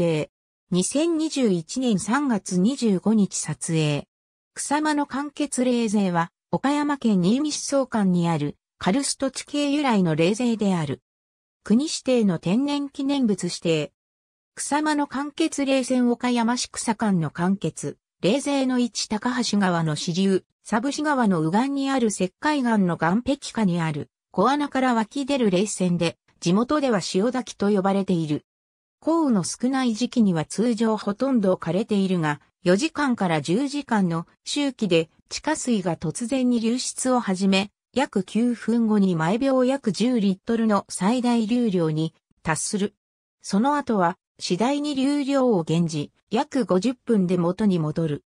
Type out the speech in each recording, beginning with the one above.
定。2021年3月25日撮影。草間の完結冷泉は、岡山県新見市総館にある、カルスト地形由来の冷泉である。国指定の天然記念物指定。草間の完結冷泉岡山市草間の完結、冷泉の位置高橋川の支流、サブ市川の右岸にある石灰岩の岩壁下にある、小穴から湧き出る冷泉で、地元では塩滝と呼ばれている。降雨の少ない時期には通常ほとんど枯れているが、4時間から10時間の周期で地下水が突然に流出を始め、約9分後に毎秒約10リットルの最大流量に達する。その後は次第に流量を減じ、約50分で元に戻る。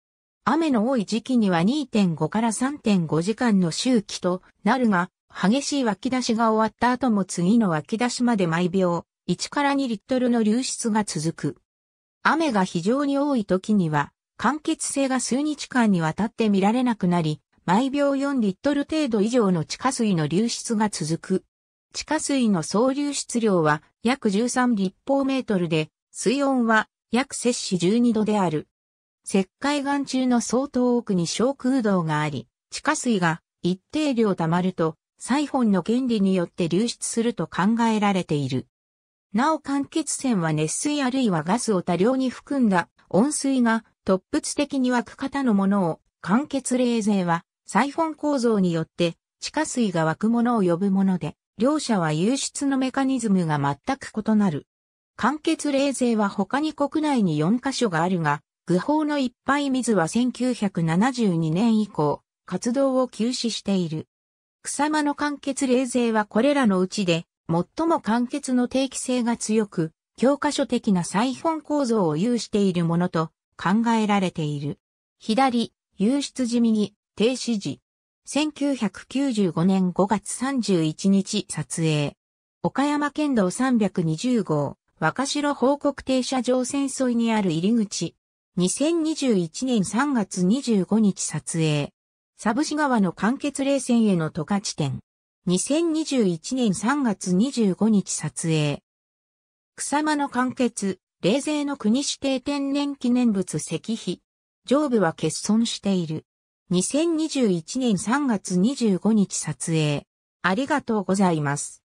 雨の多い時期には2.5から3.5時間の周期となるが、激しい湧き出しが終わった後も次の湧き出しまで毎秒1から2リットルの流出が続く。雨が非常に多い時には、間欠性が数日間にわたって見られなくなり、毎秒4リットル程度以上の地下水の流出が続く。地下水の総流出量は約13立方メートルで、水温は約摂氏12度である。石灰岩中の相当奥に小空洞があり、地下水が一定量溜まると、サイフォンの原理によって流出すると考えられている。なお間欠泉は熱水あるいはガスを多量に含んだ温水が突発的に湧く型のものを間欠冷泉はサイフォン構造によって地下水が湧くものを呼ぶもので、両者は湧出のメカニズムが全く異なる。間欠冷泉は他に国内に4カ所があるが、具法のいっぱい水は1972年以降、活動を休止している。草間の間欠冷泉はこれらのうちで最も簡潔の定期性が強く、教科書的な再本構造を有しているものと考えられている。左、流出時右、停止時。1995年5月31日撮影。岡山県道320号、若城報告停車場線沿いにある入り口。2021年3月25日撮影。サブシ川の完結冷戦への渡河地点。2021年3月25日撮影。草間の完結、冷静の国指定天然記念物石碑。上部は欠損している。2021年3月25日撮影。ありがとうございます。